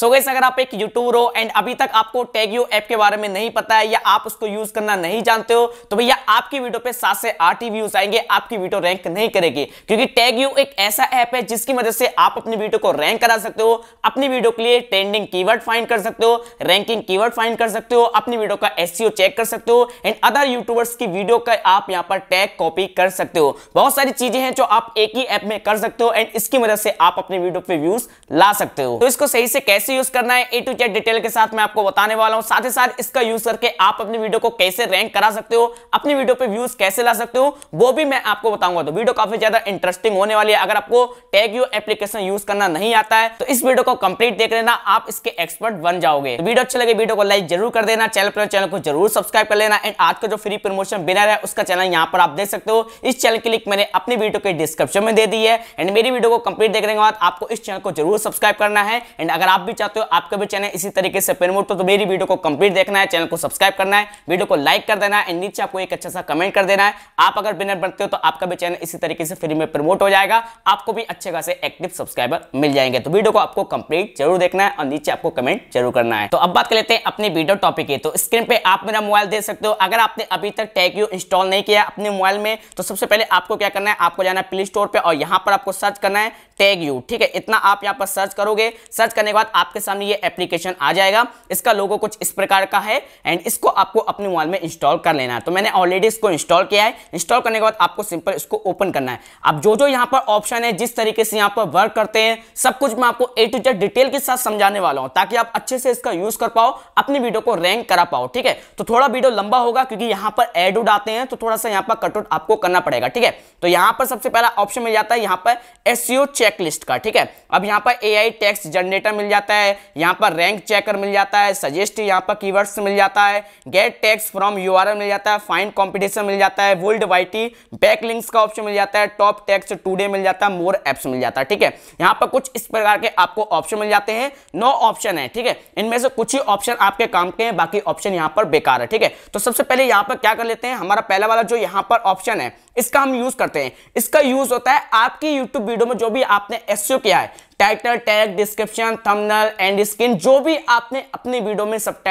सो so guys, अगर आप एक यूट्यूबर हो एंड अभी तक आपको टैगियो ऐप के बारे में नहीं पता है या आप उसको यूज करना नहीं जानते हो तो भैया आपकी वीडियो पे सात से आठ ही व्यूज आएंगे आपकी वीडियो रैंक नहीं करेगी क्योंकि टैगियो एक ऐसा ऐप है जिसकी मदद से आप अपनी वीडियो को रैंक करा सकते हो अपनी वीडियो के लिए ट्रेंडिंग की फाइंड कर सकते हो रैंकिंग की फाइंड कर सकते हो अपनी वीडियो का एस चेक e कर सकते हो एंड अदर यूट्यूबर्स की वीडियो का आप यहाँ पर टैग कॉपी कर सकते हो बहुत सारी चीजें हैं जो आप एक ही ऐप में कर सकते हो एंड इसकी मदद से आप अपनी वीडियो पे व्यूज ला सकते हो तो इसको सही से कैसे कैसे यूज करना है ए टू जेड डिटेल के साथ मैं आपको बताने वाला हूं साथ ही साथ इसका यूज करके आप अपनी वीडियो को कैसे रैंक करा सकते हो अपनी वीडियो पे व्यूज कैसे ला सकते हो वो भी मैं आपको बताऊंगा तो वीडियो काफी ज्यादा इंटरेस्टिंग होने वाली है अगर आपको टैग यू एप्लीकेशन यूज करना नहीं आता है तो इस वीडियो को कंप्लीट देख लेना आप इसके एक्सपर्ट बन जाओगे तो वीडियो अच्छी लगे वीडियो को लाइक जरूर कर देना चैनल पर चैनल को जरूर सब्सक्राइब कर लेना एंड आज का जो फ्री प्रमोशन बिनर है उसका चैनल यहाँ पर आप देख सकते हो इस चैनल की लिंक मैंने अपनी वीडियो के डिस्क्रिप्शन में दे दी है एंड मेरी वीडियो को कंप्लीट देखने के बाद आपको इस चैनल को जरूर सब्सक्राइब करना है एंड अगर आप भी चाहते हो आपका भी चैनल इसी तरीके से प्रमोट हो तो मेरी वीडियो को कंप्लीट देखना है चैनल को सब्सक्राइब करना है वीडियो को लाइक कर देना है एंड नीचे आपको एक अच्छा सा कमेंट कर देना है आप अगर बिनर बनते हो तो आपका भी चैनल इसी तरीके से फ्री में प्रमोट हो जाएगा आपको भी अच्छे खासे एक्टिव सब्सक्राइबर मिल जाएंगे तो वीडियो को आपको कंप्लीट जरूर देखना है और नीचे आपको कमेंट जरूर करना है तो अब बात कर लेते हैं अपने वीडियो टॉपिक की तो स्क्रीन पर आप मेरा मोबाइल देख सकते हो अगर आपने अभी तक टैग यू इंस्टॉल नहीं किया अपने मोबाइल में तो सबसे पहले आपको क्या करना है आपको जाना है प्ले स्टोर पर और यहाँ पर आपको सर्च करना है टैग यू ठीक है इतना आप यहाँ पर सर्च करोगे सर्च करने के बाद आप आपके सामने ये एप्लीकेशन आ जाएगा इसका लोगो कुछ इस प्रकार का है एंड इसको आपको अपने मोबाइल में इंस्टॉल कर लेना है तो मैंने ऑलरेडी इसको इंस्टॉल किया है इंस्टॉल करने के बाद आपको सिंपल इसको ओपन करना है अब जो जो यहाँ पर ऑप्शन है जिस तरीके से यहाँ पर वर्क करते हैं सब कुछ मैं आपको ए टू जेड डिटेल के साथ समझाने वाला हूँ ताकि आप अच्छे से इसका यूज कर पाओ अपनी वीडियो को रैंक करा पाओ ठीक है तो थोड़ा वीडियो लंबा होगा क्योंकि यहाँ पर एड उड आते हैं तो थोड़ा सा यहाँ पर कटआउट आपको करना पड़ेगा ठीक है तो यहाँ पर सबसे पहला ऑप्शन मिल जाता है यहाँ पर एस चेकलिस्ट का ठीक है अब यहाँ पर ए टेक्स्ट जनरेटर मिल जाता है है यहाँ पर रैंक चेकर मिल जाता है सजेस्ट यहाँ पर कीवर्ड्स मिल जाता है गेट टैक्स फ्रॉम यू मिल जाता है फाइन कॉम्पिटिशन मिल जाता है वर्ल्ड वाइटी बैक लिंक्स का ऑप्शन मिल जाता है टॉप टैक्स टूडे मिल जाता है मोर एप्स मिल जाता है ठीक है यहाँ पर कुछ इस प्रकार के आपको ऑप्शन मिल जाते हैं नौ ऑप्शन है ठीक है इनमें से कुछ ही ऑप्शन आपके काम के हैं बाकी ऑप्शन यहाँ पर बेकार है ठीक है तो सबसे पहले यहाँ पर क्या कर लेते हैं हमारा पहला वाला जो यहाँ पर ऑप्शन है इसका हम यूज करते हैं इसका यूज होता है आपकी यूट्यूब वीडियो में जो भी आपने एस किया है title tag description thumbnail end screen जो भी आपने अपनी वीडियो में सब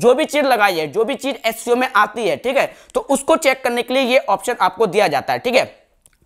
जो भी चीज लगाई है जो भी चीज एस e में आती है ठीक है तो उसको चेक करने के लिए ये ऑप्शन आपको दिया जाता है ठीक है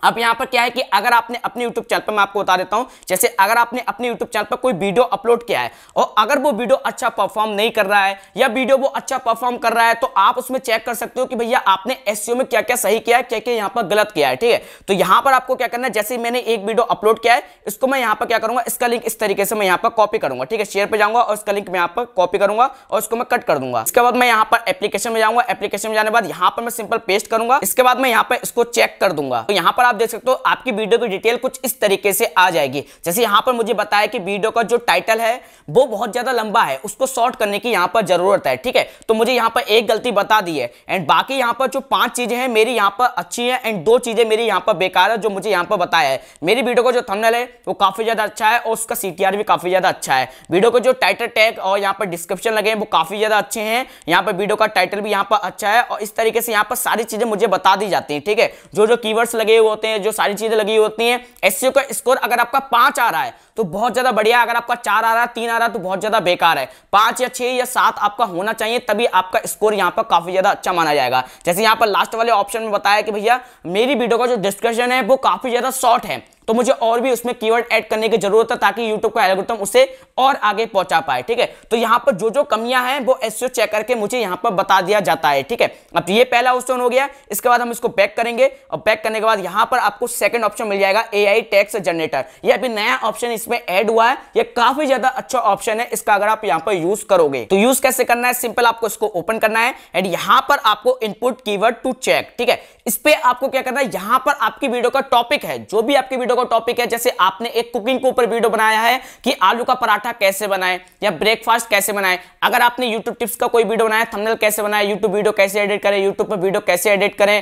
अब यहाँ पर क्या है कि अगर आपने अपने YouTube चैनल पर मैं आपको बता देता हूँ जैसे अगर आपने अपने YouTube चैनल पर कोई वीडियो अपलोड किया है और अगर वो वीडियो अच्छा परफॉर्म नहीं कर रहा है या वीडियो वो अच्छा परफॉर्म कर रहा है तो आप उसमें चेक कर सकते हो कि भैया आपने एस में क्या क्या सही किया है क्या क्या यहाँ पर गलत किया है ठीक है तो यहाँ पर आपको क्या करना है जैसे मैंने एक वीडियो अपलोड किया है इसको मैं यहाँ पर क्या करूँगा इसका लिंक इस तरीके से मैं यहाँ पर कॉपी करूँगा ठीक है शेयर पर जाऊँगा और इसका लिंक मैं यहाँ पर कॉपी करूँगा और उसको मैं कट कर दूंगा इसके बाद मैं यहाँ पर एप्लीकेशन में जाऊँगा एप्लीकेशन में जाने बाद यहाँ पर मैं सिंपल पेस्ट करूँगा इसके बाद मैं यहाँ पर इसको चेक कर दूंगा तो यहाँ पर आप देख सकते हो आपकी वीडियो की डिटेल कुछ इस तरीके से आ जाएगी जैसे यहां पर मुझे बताया कि वीडियो का जो टाइटल है वो बहुत ज़्यादा लंबा है उसको शॉर्ट करने की यहां पर ज़रूरत है ठीक है तो मुझे यहां पर एक गलती बता दी है एंड बाकी यहां पर जो पांच चीज़ें हैं मेरी यहां पर अच्छी है एंड दो चीज़ें मेरी यहां पर बेकार है जो मुझे यहां पर बताया है मेरी वीडियो का जो थमनल है वो काफ़ी ज़्यादा अच्छा है और उसका सी भी काफ़ी ज़्यादा अच्छा है वीडियो का जो टाइटल टैग और यहाँ पर डिस्क्रिप्शन लगे हैं वो काफ़ी ज़्यादा अच्छे हैं यहाँ पर वीडियो का टाइटल भी यहाँ पर अच्छा है और इस तरीके से यहाँ पर सारी चीज़ें मुझे बता दी जाती है ठीक है जो जो कीवर्ड्स लगे हुए होते हैं जो सारी चीजें लगी होती हैं एससीओ का स्कोर अगर आपका पांच आ रहा है तो बहुत ज्यादा बढ़िया अगर आपका चार आ रहा है तीन आ रहा है तो बहुत ज्यादा बेकार है पांच या छह या सात आपका होना चाहिए तभी आपका स्कोर यहाँ पर काफी ज्यादा अच्छा माना जाएगा जैसे यहाँ पर लास्ट वाले ऑप्शन में बताया कि भैया मेरी वीडियो का जो डिस्कशन है वो काफी ज्यादा शॉर्ट है तो मुझे और भी उसमें कीवर्ड ऐड करने की जरूरत है ताकि यूट्यूब का एल्गोरिथम उसे और आगे पहुंचा पाए ठीक है तो यहां पर जो जो कमियां हैं वो एस चेक करके मुझे यहां पर बता दिया जाता है ठीक है अब ये पहला ऑप्शन हो गया इसके बाद हम इसको पैक करेंगे और पैक करने के बाद यहां पर आपको सेकंड ऑप्शन मिल जाएगा ए आई टैक्स जनरेटर यह अभी नया ऑप्शन इसमें एड हुआ है यह काफी ज्यादा अच्छा ऑप्शन है इसका अगर आप यहां पर यूज करोगे तो यूज कैसे करना है सिंपल आपको इसको ओपन करना है एंड यहां पर आपको इनपुट कीवर्ड टू चेक ठीक है इस पर आपको क्या करना है यहां पर आपकी वीडियो का टॉपिक है जो भी आपकी वीडियो वो टॉपिक है जैसे आपने एक कुकिंग के ऊपर वीडियो बनाया है कि आलू का पराठा कैसे बनाए या ब्रेकफास्ट कैसे बनाए अगर आपने यूट्यूब टिप्स का कोई वीडियो बनाया थमनल कैसे बनाए यूट्यूब वीडियो कैसे एडिट करें यूट्यूब पर वीडियो कैसे एडिट करें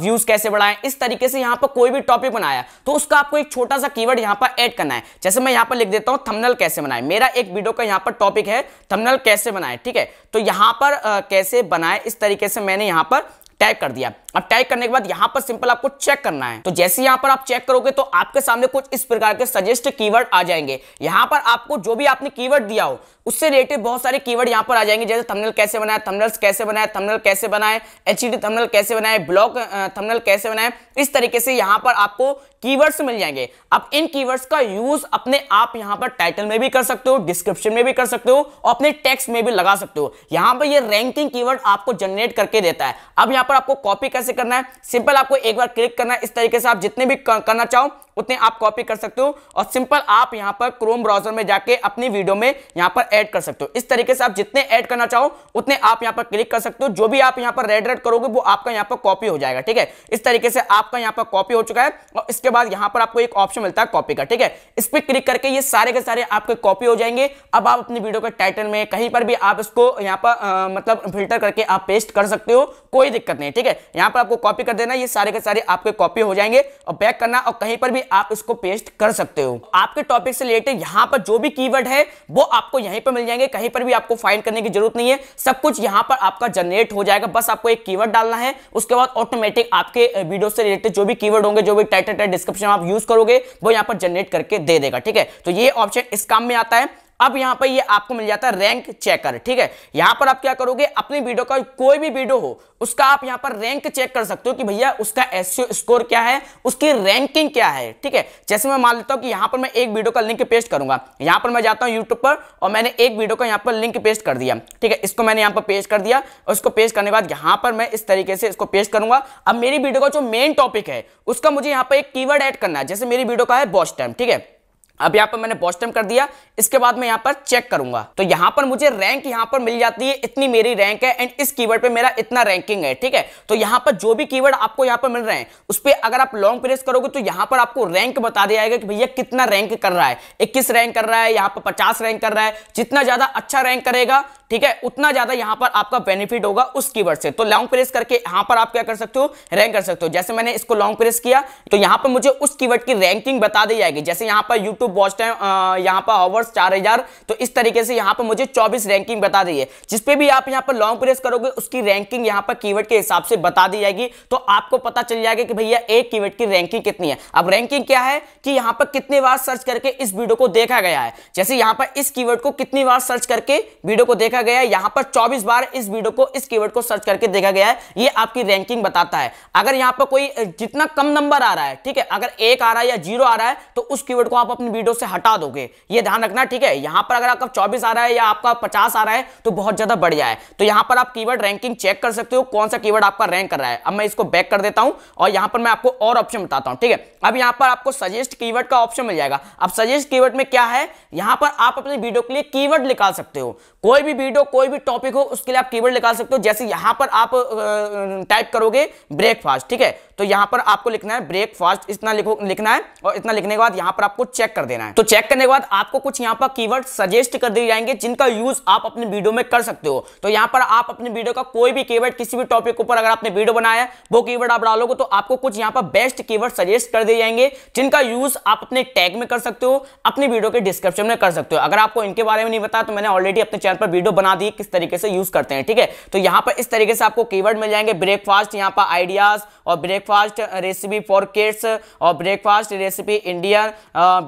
व्यूज कैसे बढ़ाएं इस तरीके से यहाँ पर कोई भी टॉपिक बनाया तो उसका आपको एक छोटा सा कीवर्ड यहाँ पर एड करना है जैसे मैं यहाँ पर लिख देता हूँ थमनल कैसे बनाए मेरा एक वीडियो का यहाँ पर टॉपिक है थमनल कैसे बनाए ठीक है तो यहाँ पर कैसे बनाए इस तरीके से मैंने यहाँ पर टैग कर दिया अब टाइप करने के बाद यहाँ पर सिंपल आपको चेक करना है तो जैसे यहाँ पर आप चेक करोगे तो आपके सामने कुछ इस प्रकार के सजेस्ट कीवर्ड आ जाएंगे यहाँ पर आपको जो भी आपने कीवर्ड दिया हो उससे रिलेटेड बहुत सारे कीवर्ड यहाँ पर आ जाएंगे जैसे थंबनेल कैसे बनाए थंबनेल कैसे बनाए थंबनेल कैसे बनाए एच थंबनेल कैसे बनाए ब्लॉक थंबनेल कैसे बनाए इस तरीके से यहाँ पर आपको कीवर्ड्स मिल जाएंगे अब इन कीवर्ड्स का यूज अपने आप यहाँ पर टाइटल में भी कर सकते हो डिस्क्रिप्शन में भी कर सकते हो और अपने टेक्स्ट में भी लगा सकते हो यहाँ पर ये रैंकिंग कीवर्ड आपको जनरेट करके देता है अब यहाँ पर आपको कॉपी कैसे से करना है सिंपल आपको एक बार क्लिक करना है इस तरीके से आप जितने भी करना चाहो उतने आप कॉपी कर सकते हो और सिंपल आप यहां पर क्रोम ब्राउजर में जाके अपनी वीडियो में यहां पर ऐड कर सकते हो इस तरीके से आप जितने ऐड करना चाहो उतने आप यहां पर क्लिक कर सकते हो जो भी आप यहां पर रेड रेड करोगे वो आपका यहां पर कॉपी हो जाएगा ठीक है इस तरीके से आपका यहां पर कॉपी हो चुका है और इसके बाद यहां पर आपको एक ऑप्शन मिलता है कॉपी का ठीक है इस पर क्लिक करके ये सारे के सारे आपके कॉपी हो जाएंगे अब आप अपनी वीडियो के टाइटल में कहीं पर भी आप इसको यहाँ पर मतलब फिल्टर करके आप पेस्ट कर सकते हो कोई दिक्कत नहीं ठीक है यहाँ पर आपको कॉपी कर देना ये सारे के सारे आपके कॉपी हो जाएंगे और बैक करना और कहीं पर भी आप इसको पेस्ट कर सकते हो आपके टॉपिक से रिलेटेड यहां पर जो भी कीवर्ड है वो आपको यहीं पर मिल जाएंगे कहीं पर भी आपको फाइंड करने की जरूरत नहीं है सब कुछ यहां पर आपका जनरेट हो जाएगा बस आपको एक कीवर्ड डालना है उसके बाद ऑटोमेटिक आपके वीडियो से रिलेटेड जो भी कीवर्ड होंगे जो भी टाइटल टाइट डिस्क्रिप्शन आप यूज करोगे वो यहां पर जनरेट करके दे देगा ठीक है तो ये ऑप्शन इस काम में आता है अब यहां पर ये आपको मिल जाता है रैंक चेकर ठीक है यहां पर आप क्या करोगे अपनी वीडियो का कोई भी वीडियो हो उसका आप यहां पर रैंक चेक कर सकते हो कि भैया उसका एस स्कोर क्या है उसकी रैंकिंग क्या है ठीक है जैसे मैं मान लेता हूं कि यहां पर मैं एक वीडियो का लिंक पेस्ट करूंगा यहां पर मैं जाता हूं यूट्यूब पर और मैंने एक वीडियो का यहां पर लिंक पेस्ट कर दिया ठीक है इसको मैंने यहां पर पेस्ट कर दिया और इसको पेस्ट करने के बाद यहां पर मैं इस तरीके से इसको पेस्ट करूंगा अब मेरी वीडियो का जो मेन टॉपिक है उसका मुझे यहां पर एक कीवर्ड ऐड करना है जैसे मेरी वीडियो का है बॉस टाइम ठीक है अब यहां पर मैंने बॉस्टम कर दिया इसके बाद मैं यहां पर चेक करूंगा तो यहां पर मुझे रैंक यहां पर मिल जाती है इतनी मेरी रैंक है एंड इस कीवर्ड पे मेरा इतना रैंकिंग है ठीक है तो यहां पर जो भी कीवर्ड आपको यहां पर मिल रहे हैं उस पर अगर आप लॉन्ग प्रेस करोगे तो यहां पर आपको रैंक बता दिया जाएगा कि भैया कितना रैंक कर रहा है इक्कीस रैंक कर रहा है यहाँ पर पचास रैंक कर रहा है जितना ज्यादा अच्छा रैंक करेगा ठीक है उतना ज्यादा यहाँ पर आपका बेनिफिट होगा उस कीवर्ड से तो लॉन्ग प्रेस करके यहां पर आप क्या कर सकते हो रैंक कर सकते हो जैसे मैंने इसको लॉन्ग प्रेस किया तो यहां पर मुझे उस कीवर्ड की रैंकिंग बता दी जाएगी जैसे यहां पर यूट्यूब तो वॉच टाइम यहाँ पर आवर्स चार हजार तो इस तरीके से यहाँ पर मुझे चौबीस रैंकिंग बता दी है जिसपे भी आप यहाँ पर लॉन्ग प्रेस करोगे उसकी रैंकिंग यहाँ पर कीवर्ड के हिसाब से बता दी जाएगी तो आपको पता चल जाएगा कि भैया एक कीवर्ड की रैंकिंग कितनी है अब रैंकिंग क्या है कि यहाँ पर कितने बार सर्च करके इस वीडियो को देखा गया है जैसे यहाँ पर इस कीवर्ड को कितनी बार सर्च करके वीडियो को देखा गया है यहाँ पर 24 बार इस वीडियो को इस कीवर्ड को सर्च करके देखा गया है ये आपकी रैंकिंग बताता है अगर यहाँ पर कोई जितना कम नंबर आ रहा है ठीक है अगर एक आ रहा है या जीरो आ रहा है तो उस कीवर्ड को आप अपनी वीडियो से हटा दोगे ये ध्यान रखना ठीक है यहां पर अगर आपका चौबीस आ रहा है या आपका पचास आ रहा है तो बहुत ज्यादा बढ़ जाए तो यहां पर आप कीवर्ड रैंकिंग चेक कर सकते हो कौन सा कीवर्ड आपका रैंक कर रहा है अब मैं इसको बैक कर देता हूं और यहां पर मैं आपको और ऑप्शन बताता हूं ठीक है अब यहां पर आपको सजेस्ट कीवर्ड का ऑप्शन मिल जाएगा अब सजेस्ट कीवर्ड में क्या है यहां पर आप अपने वीडियो के लिए कीवर्ड निकाल सकते हो कोई भी वीडियो कोई भी टॉपिक हो उसके लिए आप कीवर्ड निकाल सकते हो जैसे यहां पर आप टाइप करोगे ब्रेकफास्ट ठीक है तो यहां पर आपको लिखना है ब्रेकफास्ट इतना लिखो लिखना है और इतना लिखने के बाद यहां पर आपको चेक कर देना है तो चेक करने के बाद आपको कुछ यहां पर कीवर्ड सजेस्ट कर दिए जाएंगे जिनका यूज आप अपने वीडियो में कर सकते हो तो यहां पर आप अपने वीडियो का कोई भी कीवर्ड किसी भी टॉपिक ऊपर अगर आपने वीडियो बनाया वो कीवर्ड आप डालोगे तो आपको कुछ यहां पर बेस्ट कीवर्ड सजेस्ट कर दिए जाएंगे जिनका यूज आप अपने टैग में कर सकते हो अपने वीडियो के डिस्क्रिप्शन में कर सकते हो अगर आपको इनके बारे में नहीं बताया तो मैंने ऑलरेडी अपने चैनल पर वीडियो बना दी किस तरीके से यूज करते हैं ठीक है तो यहां पर इस तरीके से आपको कीवर्ड मिल जाएंगे ब्रेकफास्ट यहां पर आइडियाज और break breakfast recipe for kids और breakfast recipe Indian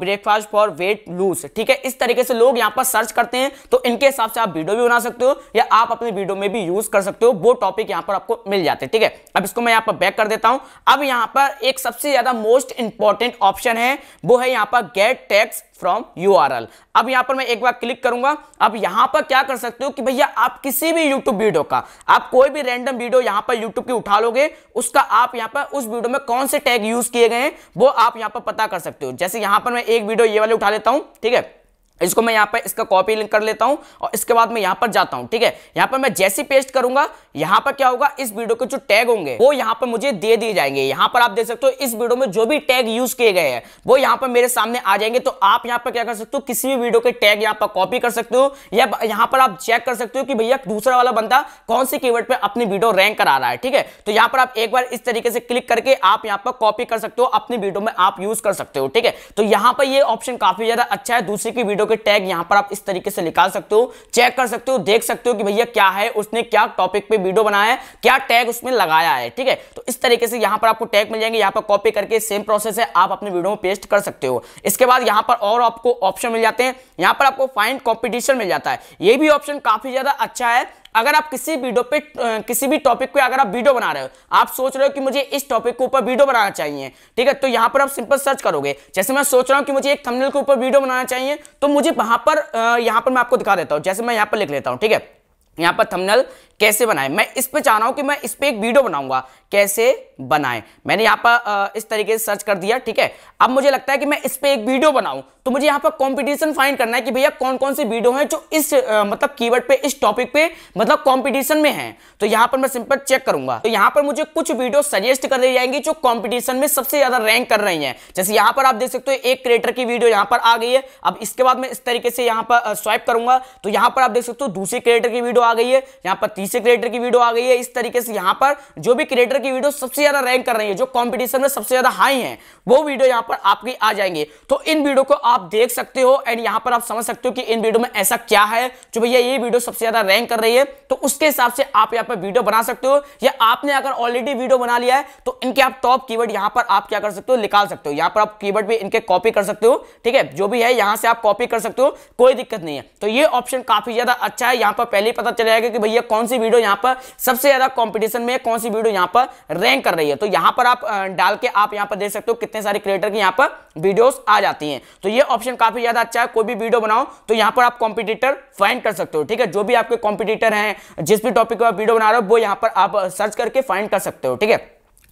breakfast for weight lose ठीक है इस तरीके से लोग यहाँ पर सर्च करते हैं तो इनके हिसाब से आप वीडियो भी बना सकते हो या आप अपने वीडियो में भी यूज कर सकते हो वो टॉपिक यहाँ पर आपको मिल जाते हैं ठीक है अब इसको मैं यहाँ पर बैक कर देता हूँ अब यहाँ पर एक सबसे ज्यादा मोस्ट इंपॉर्टेंट ऑप्शन है वो है यहाँ पर गेट टैक्स फ्रॉम यू अब यहां पर मैं एक बार क्लिक करूंगा अब यहां पर क्या कर सकते हो कि भैया आप किसी भी यूट्यूब वीडियो का आप कोई भी रैंडम वीडियो यहां पर यूट्यूब की उठा लोगे उसका आप यहां पर उस वीडियो में कौन से टैग यूज किए गए हैं वो आप यहां पर पता कर सकते हो जैसे यहां पर मैं एक वीडियो ये वाले उठा लेता हूं ठीक है इसको मैं यहाँ पर इसका कॉपी लिंक कर लेता हूँ और इसके बाद मैं यहाँ पर जाता हूँ ठीक है यहाँ पर मैं जैसी पेस्ट करूंगा यहाँ पर क्या होगा इस वीडियो के जो टैग होंगे वो यहाँ पर मुझे दे दिए जाएंगे यहाँ पर आप देख सकते हो इस वीडियो में जो भी टैग यूज किए गए हैं वो यहाँ पर मेरे सामने आ जाएंगे तो आप यहाँ पर क्या कर सकते हो किसी भी वीडियो के टैग यहाँ पर कॉपी कर सकते हो या यहाँ पर आप चेक कर सकते हो कि भैया दूसरा वाला बंदा कौन सी कीवर्ड पर अपनी वीडियो रैंक करा रहा है ठीक है तो यहाँ पर आप एक बार इस तरीके से क्लिक करके आप यहाँ पर कॉपी कर सकते हो अपनी वीडियो में आप यूज कर सकते हो ठीक है तो यहाँ पर ये ऑप्शन काफी ज्यादा अच्छा है दूसरे की वीडियो के टैग यहां पर आप इस तरीके से निकाल सकते हो चेक कर सकते हो देख सकते हो कि भैया क्या है उसने क्या टॉपिक पे वीडियो बनाया है क्या टैग उसमें लगाया है ठीक है तो इस तरीके से यहां पर आपको टैग मिल जाएंगे यहां पर कॉपी करके सेम प्रोसेस है आप अपने वीडियो में पेस्ट कर सकते हो इसके बाद यहां पर और आपको ऑप्शन मिल जाते हैं यहां पर आपको फाइंड कॉम्पिटिशन मिल जाता है ये भी ऑप्शन काफी ज्यादा अच्छा है अगर आप किसी वीडियो पे किसी भी टॉपिक पे अगर आप वीडियो बना रहे हो आप सोच रहे हो कि मुझे इस टॉपिक के ऊपर वीडियो बनाना चाहिए ठीक है तो यहाँ पर आप सिंपल सर्च करोगे जैसे मैं सोच रहा हूँ कि मुझे एक थंबनेल के ऊपर वीडियो बनाना चाहिए तो मुझे वहां पर यहाँ पर मैं आपको दिखा देता हूँ जैसे मैं यहाँ पर लिख लेता हूँ ठीक है यहाँ पर थंबनेल कैसे बनाएं मैं इस पे चाह रहा हूं कि मैं इस पे एक वीडियो बनाऊंगा कैसे बनाएं मैंने यहां पर इस तरीके से सर्च कर दिया ठीक है अब मुझे लगता है कि मैं इस पे एक वीडियो बनाऊं तो मुझे यहां पर कंपटीशन फाइंड करना है कि भैया कौन कौन सी वीडियो हैं जो इस आ, मतलब कीवर्ड पे इस टॉपिक पे मतलब कॉम्पिटिशन में है तो यहां पर मैं सिंपल चेक करूंगा तो यहां पर मुझे कुछ वीडियो सजेस्ट कर दी जाएंगी जो कॉम्पिटिशन में सबसे ज्यादा रैंक कर रही है जैसे यहां पर आप देख सकते हो एक क्रिएटर की वीडियो यहां पर आ गई है अब इसके बाद मैं इस तरीके से यहां पर स्वाइप करूंगा तो यहां पर आप देख सकते हो दूसरी क्रिएटर की वीडियो आ गई है यहां पर बीसे क्रिएटर की वीडियो आ गई है इस तरीके से यहां पर जो भी क्रिएटर की वीडियो सबसे ज्यादा रैंक कर रही है जो कॉम्पिटिशन में सबसे ज्यादा हाई है वो वीडियो यहां पर आपकी आ जाएंगे तो इन वीडियो को आप देख सकते हो एंड यहां पर आप समझ सकते हो कि इन वीडियो में ऐसा क्या है जो भैया ये वीडियो सबसे ज्यादा रैंक कर रही है तो उसके हिसाब से आप यहाँ पर वीडियो बना सकते हो या आपने अगर ऑलरेडी वीडियो बना लिया है तो इनके आप टॉप की यहाँ पर आप क्या कर सकते हो निकाल सकते हो यहां पर आप की भी इनके कॉपी कर सकते हो ठीक है जो भी है यहां से आप कॉपी कर सकते हो कोई दिक्कत नहीं है तो ये ऑप्शन काफी ज्यादा अच्छा है यहां पर पहले ही पता चल जाएगा कि भैया कौन सी सी वीडियो यहाँ पर सबसे ज्यादा कॉम्पिटिशन में कौन सी वीडियो यहाँ पर रैंक कर रही है तो यहाँ पर आप डाल के आप यहाँ पर देख सकते हो कितने सारे क्रिएटर की यहाँ पर वीडियोस आ जाती हैं तो ये ऑप्शन काफी ज्यादा अच्छा है कोई भी वीडियो बनाओ तो यहाँ पर आप कॉम्पिटिटर फाइंड कर सकते हो ठीक है जो भी आपके कॉम्पिटिटर हैं जिस भी टॉपिक पर वीडियो बना रहे हो वो यहाँ पर आप सर्च करके फाइंड कर सकते हो ठीक है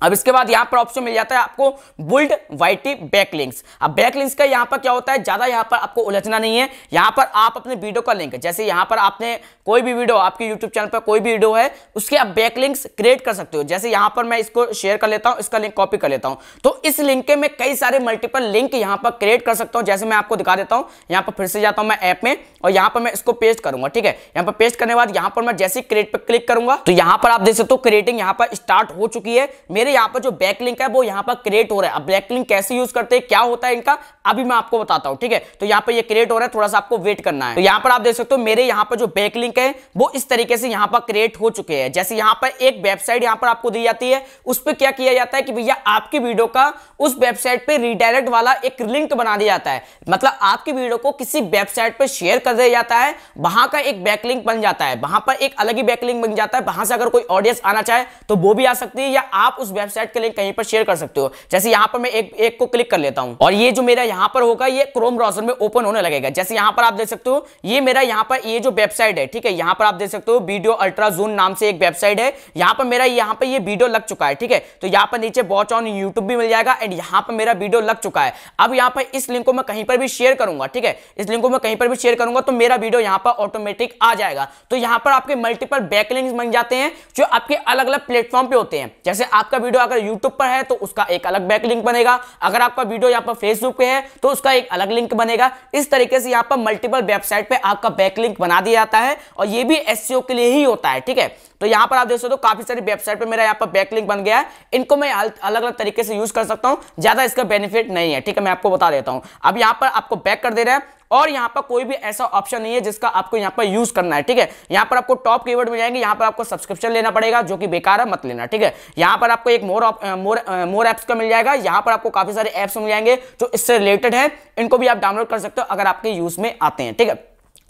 अब इसके बाद यहाँ पर ऑप्शन मिल जाता है आपको बुल्ड वाइटी बैकलिंक्स अब बैकलिंक्स का यहाँ पर क्या होता है ज़्यादा यहाँ पर आपको उलझना नहीं है यहाँ पर आप अपने वीडियो का लिंक जैसे यहाँ पर आपने कोई भी वीडियो आपके यूट्यूब चैनल पर कोई भी वीडियो है उसके आप बैकलिंक्स क्रिएट कर सकते हो जैसे यहाँ पर मैं इसको शेयर कर लेता हूँ इसका लिंक कॉपी कर लेता हूँ तो इस लिंक के मैं कई सारे मल्टीपल लिंक यहाँ पर क्रिएट कर सकता हूँ जैसे मैं आपको दिखा देता हूँ यहाँ पर फिर से जाता हूँ मैं ऐप में और यहाँ पर मैं इसको पेस्ट करूंगा ठीक है यहाँ पर पेस्ट करने के बाद यहाँ पर मैं जैसे क्रिएट पर क्लिक करूंगा तो यहाँ पर आप देख सकते हो क्रिएटिंग यहाँ पर स्टार्ट हो चुकी है मेरे यहाँ पर जो बैकलिंक है वो यहाँ पर क्रिएट हो रहा है अब बैकलिंक कैसे यूज करते हैं क्या होता है इनका अभी मैं आपको बताता हूँ ठीक है तो यहाँ पर ये क्रिएट हो रहा है थोड़ा सा आपको वेट करना है तो यहाँ पर आप देख सकते हो मेरे यहाँ पर जो बैकलिंक है वो इस तरीके से यहाँ पर क्रिएट हो चुके हैं जैसे यहाँ पर एक वेबसाइट यहाँ पर आपको दी जाती है उस पर क्या किया जाता है कि भैया आपकी वीडियो का उस वेबसाइट पर रिडायरेक्ट वाला एक लिंक बना दिया जाता है मतलब आपकी वीडियो को किसी वेबसाइट पर शेयर कर दिया जाता है वहां का एक बैकलिंक बन जाता है वहां पर एक अलग ही बैकलिंक बन जाता है वहां से अगर कोई ऑडियंस आना चाहे तो वो भी आ सकती है या आप उस वेबसाइट के लिंक कहीं पर शेयर कर सकते हो जैसे यहाँ पर मैं एक एक को क्लिक कर लेता हूँ और ये जो मेरा यहाँ पर होगा ये क्रोम ब्राउजर में ओपन होने लगेगा जैसे यहाँ पर आप देख सकते हो ये मेरा यहाँ पर ये जो वेबसाइट है ठीक है यहाँ पर आप देख सकते हो वीडियो अल्ट्रा जून नाम से एक वेबसाइट है यहाँ पर मेरा यहाँ पर ये वीडियो लग चुका है ठीक है तो यहाँ पर नीचे वॉच ऑन यूट्यूब भी मिल जाएगा एंड यहाँ पर मेरा वीडियो लग चुका है अब यहाँ पर इस लिंक को मैं कहीं पर भी शेयर करूंगा ठीक है इस लिंक को मैं कहीं पर भी शेयर करूंगा तो मेरा वीडियो यहाँ पर ऑटोमेटिक आ जाएगा तो यहाँ पर आपके मल्टीपल बैकलिंग बन जाते हैं जो आपके अलग अलग प्लेटफॉर्म पे होते हैं जैसे आपका वीडियो अगर YouTube पर है तो उसका एक अलग बैक लिंक बनेगा अगर आपका वीडियो यहाँ पर Facebook पे है तो उसका एक अलग लिंक बनेगा इस तरीके से यहाँ पर मल्टीपल वेबसाइट पे आपका बैक लिंक बना दिया जाता है और ये भी एस e के लिए ही होता है ठीक है तो यहाँ पर आप देख सकते हो काफी सारी वेबसाइट पे मेरा यहाँ पर बैक लिंक बन गया है इनको मैं अलग अलग तरीके से यूज कर सकता हूँ ज्यादा इसका बेनिफिट नहीं है ठीक है मैं आपको बता देता हूँ अब यहाँ पर आपको बैक कर दे रहा है और यहां पर कोई भी ऐसा ऑप्शन नहीं है जिसका आपको यहां पर यूज करना है ठीक है यहां पर आपको टॉप कीवर्ड मिल जाएंगे यहां पर आपको सब्सक्रिप्शन लेना पड़ेगा जो कि बेकार है मत लेना ठीक है यहां पर आपको एक मोर मोर मोर एप्स का मिल जाएगा यहां पर आपको काफी सारे एप्स मिल जाएंगे जो इससे रिलेटेड है इनको भी आप डाउनलोड कर सकते हो अगर आपके यूज में आते हैं ठीक है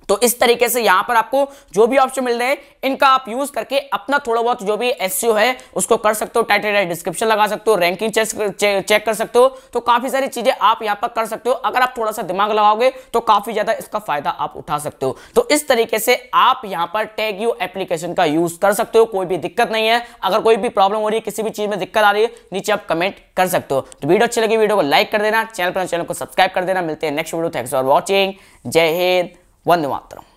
तो इस तरीके से यहां पर आपको जो भी ऑप्शन मिल रहे हैं इनका आप यूज करके अपना थोड़ा बहुत जो भी एस e है उसको कर सकते हो टाइटल डिस्क्रिप्शन लगा सकते हो रैंकिंग चेक, चेक कर सकते हो तो काफी सारी चीजें आप यहां पर कर सकते हो अगर आप थोड़ा सा दिमाग लगाओगे तो काफी ज्यादा इसका फायदा आप उठा सकते हो तो इस तरीके से आप यहां पर टैग यू एप्लीकेशन का यूज कर सकते हो कोई भी दिक्कत नहीं है अगर कोई भी प्रॉब्लम हो रही है किसी भी चीज में दिक्कत आ रही है नीचे आप कमेंट कर सकते हो तो वीडियो अच्छी लगी वीडियो को लाइक कर देना चैनल पर चैनल को सब्सक्राइब कर देना मिलते हैं next video thanks for watching जय हिंद वंदे मातरम